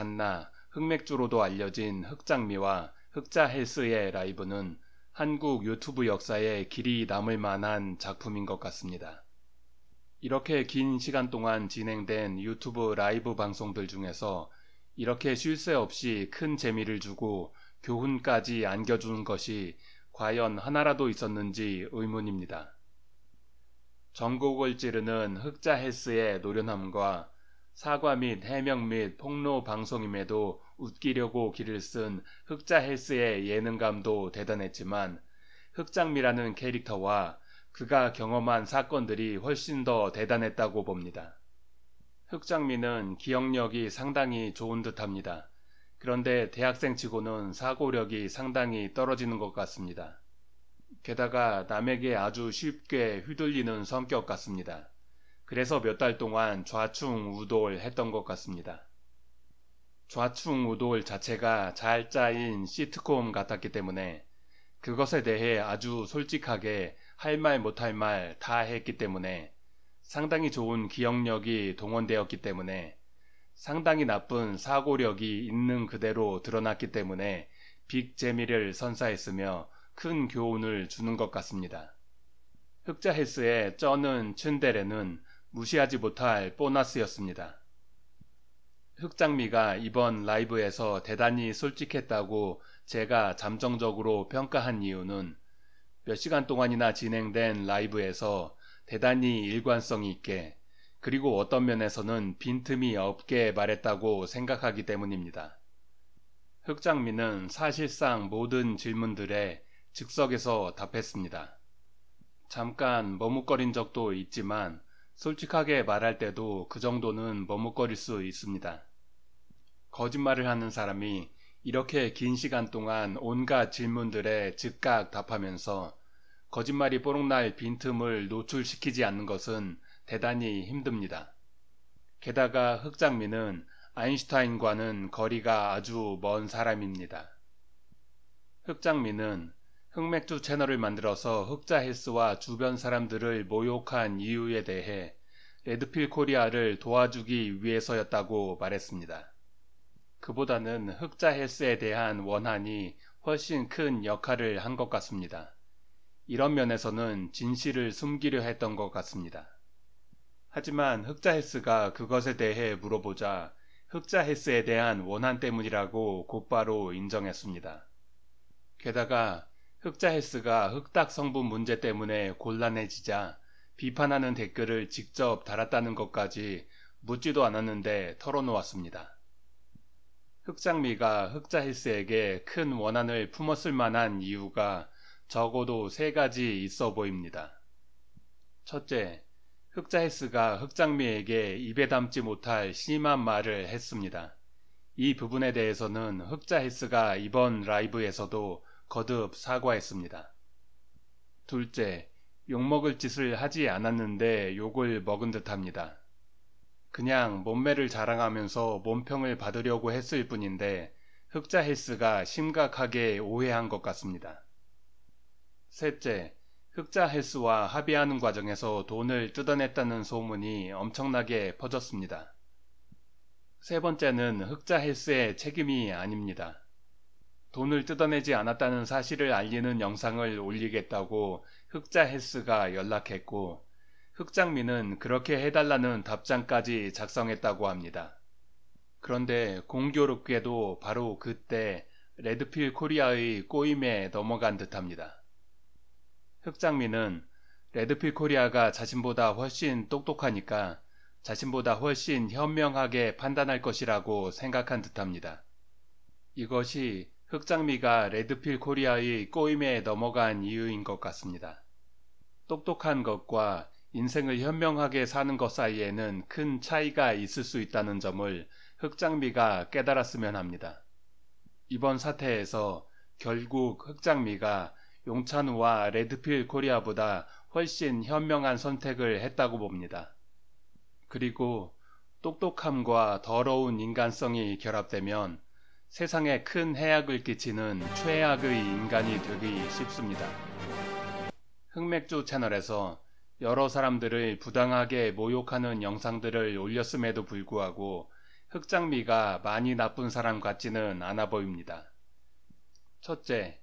갓나, 흑맥주로도 알려진 흑장미와 흑자헬스의 라이브는 한국 유튜브 역사에 길이 남을 만한 작품인 것 같습니다. 이렇게 긴 시간 동안 진행된 유튜브 라이브 방송들 중에서 이렇게 쉴 새 없이 큰 재미를 주고 교훈까지 안겨주는 것이 과연 하나라도 있었는지 의문입니다. 전곡을 찌르는 흑자헬스의 노련함과 사과 및 해명 및 폭로 방송임에도 웃기려고 길을 쓴 흑자 헬스의 예능감도 대단했지만 흑장미라는 캐릭터와 그가 경험한 사건들이 훨씬 더 대단했다고 봅니다. 흑장미는 기억력이 상당히 좋은 듯 합니다. 그런데 대학생 치고는 사고력이 상당히 떨어지는 것 같습니다. 게다가 남에게 아주 쉽게 휘둘리는 성격 같습니다. 그래서 몇 달 동안 좌충우돌 했던 것 같습니다. 좌충우돌 자체가 잘 짜인 시트콤 같았기 때문에 그것에 대해 아주 솔직하게 할 말 못할 말 다 했기 때문에 상당히 좋은 기억력이 동원되었기 때문에 상당히 나쁜 사고력이 있는 그대로 드러났기 때문에 빅 재미를 선사했으며 큰 교훈을 주는 것 같습니다. 흑자 헬스의 쩌는 츤데레는 무시하지 못할 보너스였습니다. 흑장미가 이번 라이브에서 대단히 솔직했다고 제가 잠정적으로 평가한 이유는 몇 시간 동안이나 진행된 라이브에서 대단히 일관성 있게 그리고 어떤 면에서는 빈틈이 없게 말했다고 생각하기 때문입니다. 흑장미는 사실상 모든 질문들에 즉석에서 답했습니다. 잠깐 머뭇거린 적도 있지만 솔직하게 말할 때도 그 정도는 머뭇거릴 수 있습니다. 거짓말을 하는 사람이 이렇게 긴 시간 동안 온갖 질문들에 즉각 답하면서 거짓말이 뽀록날 빈틈을 노출시키지 않는 것은 대단히 힘듭니다. 게다가 흑장미는 아인슈타인과는 거리가 아주 먼 사람입니다. 흑장미는 흑맥주 채널을 만들어서 흑자 헬스와 주변 사람들을 모욕한 이유에 대해 레드필 코리아를 도와주기 위해서였다고 말했습니다. 그보다는 흑자 헬스에 대한 원한이 훨씬 큰 역할을 한 것 같습니다. 이런 면에서는 진실을 숨기려 했던 것 같습니다. 하지만 흑자 헬스가 그것에 대해 물어보자 흑자 헬스에 대한 원한 때문이라고 곧바로 인정했습니다. 게다가 흑자 헬스가 흑닭 성분 문제 때문에 곤란해지자 비판하는 댓글을 직접 달았다는 것까지 묻지도 않았는데 털어놓았습니다. 흑장미가 흑자헬스에게 큰 원한을 품었을 만한 이유가 적어도 세 가지 있어 보입니다. 첫째, 흑자헬스가 흑장미에게 입에 담지 못할 심한 말을 했습니다. 이 부분에 대해서는 흑자헬스가 이번 라이브에서도 거듭 사과했습니다. 둘째, 욕먹을 짓을 하지 않았는데 욕을 먹은 듯합니다. 그냥 몸매를 자랑하면서 몸평을 받으려고 했을 뿐인데 흑자 헬스가 심각하게 오해한 것 같습니다. 셋째, 흑자 헬스와 합의하는 과정에서 돈을 뜯어냈다는 소문이 엄청나게 퍼졌습니다. 세 번째는 흑자 헬스의 책임이 아닙니다. 돈을 뜯어내지 않았다는 사실을 알리는 영상을 올리겠다고 흑자 헬스가 연락했고 흑장민은 그렇게 해달라는 답장까지 작성했다고 합니다. 그런데 공교롭게도 바로 그때 레드필 코리아의 꼬임에 넘어간 듯합니다. 흑장민은 레드필 코리아가 자신보다 훨씬 똑똑하니까 자신보다 훨씬 현명하게 판단할 것이라고 생각한 듯합니다. 이것이 흑장미가 레드필 코리아의 꼬임에 넘어간 이유인 것 같습니다. 똑똑한 것과 인생을 현명하게 사는 것 사이에는 큰 차이가 있을 수 있다는 점을 흑장미가 깨달았으면 합니다. 이번 사태에서 결국 흑장미가 용찬우와 레드필 코리아보다 훨씬 현명한 선택을 했다고 봅니다. 그리고 똑똑함과 더러운 인간성이 결합되면 세상에 큰 해악을 끼치는 최악의 인간이 되기 쉽습니다. 흑맥주 채널에서 여러 사람들을 부당하게 모욕하는 영상들을 올렸음에도 불구하고 흑장미가 많이 나쁜 사람 같지는 않아 보입니다. 첫째,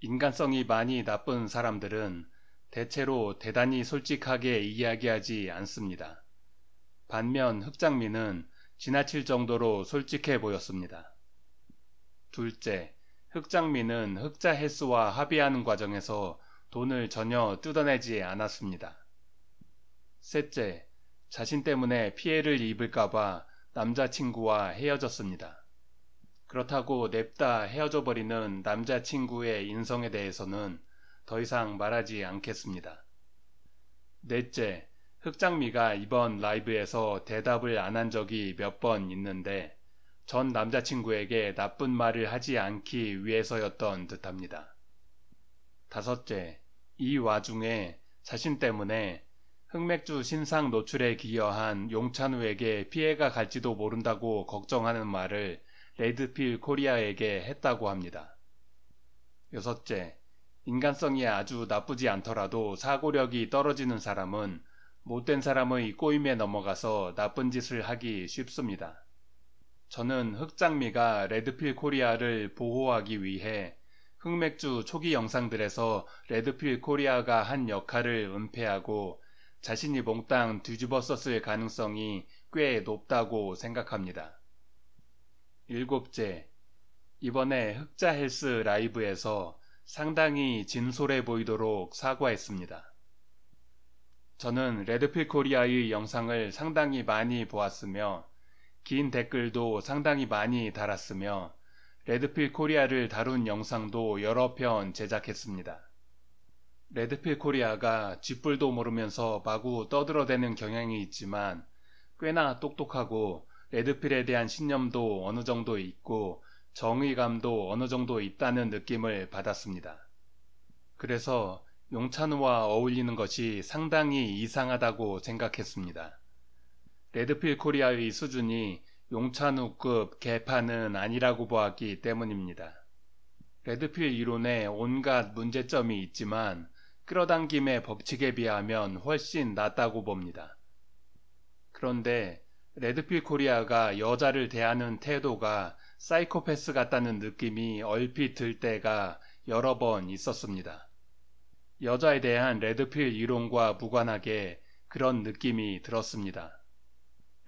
인간성이 많이 나쁜 사람들은 대체로 대단히 솔직하게 이야기하지 않습니다. 반면 흑장미는 지나칠 정도로 솔직해 보였습니다. 둘째, 흑장미는 흑자 헬수와 합의하는 과정에서 돈을 전혀 뜯어내지 않았습니다. 셋째, 자신 때문에 피해를 입을까봐 남자친구와 헤어졌습니다. 그렇다고 냅다 헤어져 버리는 남자친구의 인성에 대해서는 더 이상 말하지 않겠습니다. 넷째, 흑장미가 이번 라이브에서 대답을 안 한 적이 몇 번 있는데 전 남자친구에게 나쁜 말을 하지 않기 위해서였던 듯합니다. 다섯째, 이 와중에 자신 때문에 흑맥주 신상 노출에 기여한 용찬우에게 피해가 갈지도 모른다고 걱정하는 말을 레드필 코리아에게 했다고 합니다. 여섯째, 인간성이 아주 나쁘지 않더라도 사고력이 떨어지는 사람은 못된 사람의 꼬임에 넘어가서 나쁜 짓을 하기 쉽습니다. 저는 흑장미가 레드필 코리아를 보호하기 위해 흑맥주 초기 영상들에서 레드필 코리아가 한 역할을 은폐하고 자신이 몽땅 뒤집어썼을 가능성이 꽤 높다고 생각합니다. 일곱째, 이번에 흑자 헬스 라이브에서 상당히 진솔해 보이도록 사과했습니다. 저는 레드필 코리아의 영상을 상당히 많이 보았으며 긴 댓글도 상당히 많이 달았으며 레드필 코리아를 다룬 영상도 여러 편 제작했습니다. 레드필 코리아가 쥐뿔도 모르면서 마구 떠들어대는 경향이 있지만 꽤나 똑똑하고 레드필에 대한 신념도 어느 정도 있고 정의감도 어느 정도 있다는 느낌을 받았습니다. 그래서 용찬우와 어울리는 것이 상당히 이상하다고 생각했습니다. 레드필 코리아의 수준이 용찬우급 개판은 아니라고 보았기 때문입니다. 레드필 이론에 온갖 문제점이 있지만 끌어당김의 법칙에 비하면 훨씬 낫다고 봅니다. 그런데 레드필 코리아가 여자를 대하는 태도가 사이코패스 같다는 느낌이 얼핏 들 때가 여러 번 있었습니다. 여자에 대한 레드필 이론과 무관하게 그런 느낌이 들었습니다.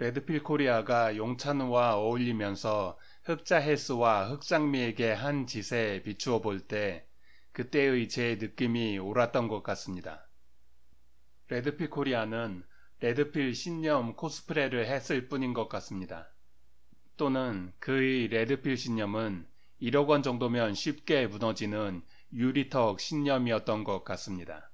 레드필 코리아가 용찬우와 어울리면서 흑자헬스와 흑장미에게 한 짓에 비추어 볼 때 그때의 제 느낌이 옳았던 것 같습니다. 레드필 코리아는 레드필 신념 코스프레를 했을 뿐인 것 같습니다. 또는 그의 레드필 신념은 1억 원 정도면 쉽게 무너지는 유리턱 신념이었던 것 같습니다.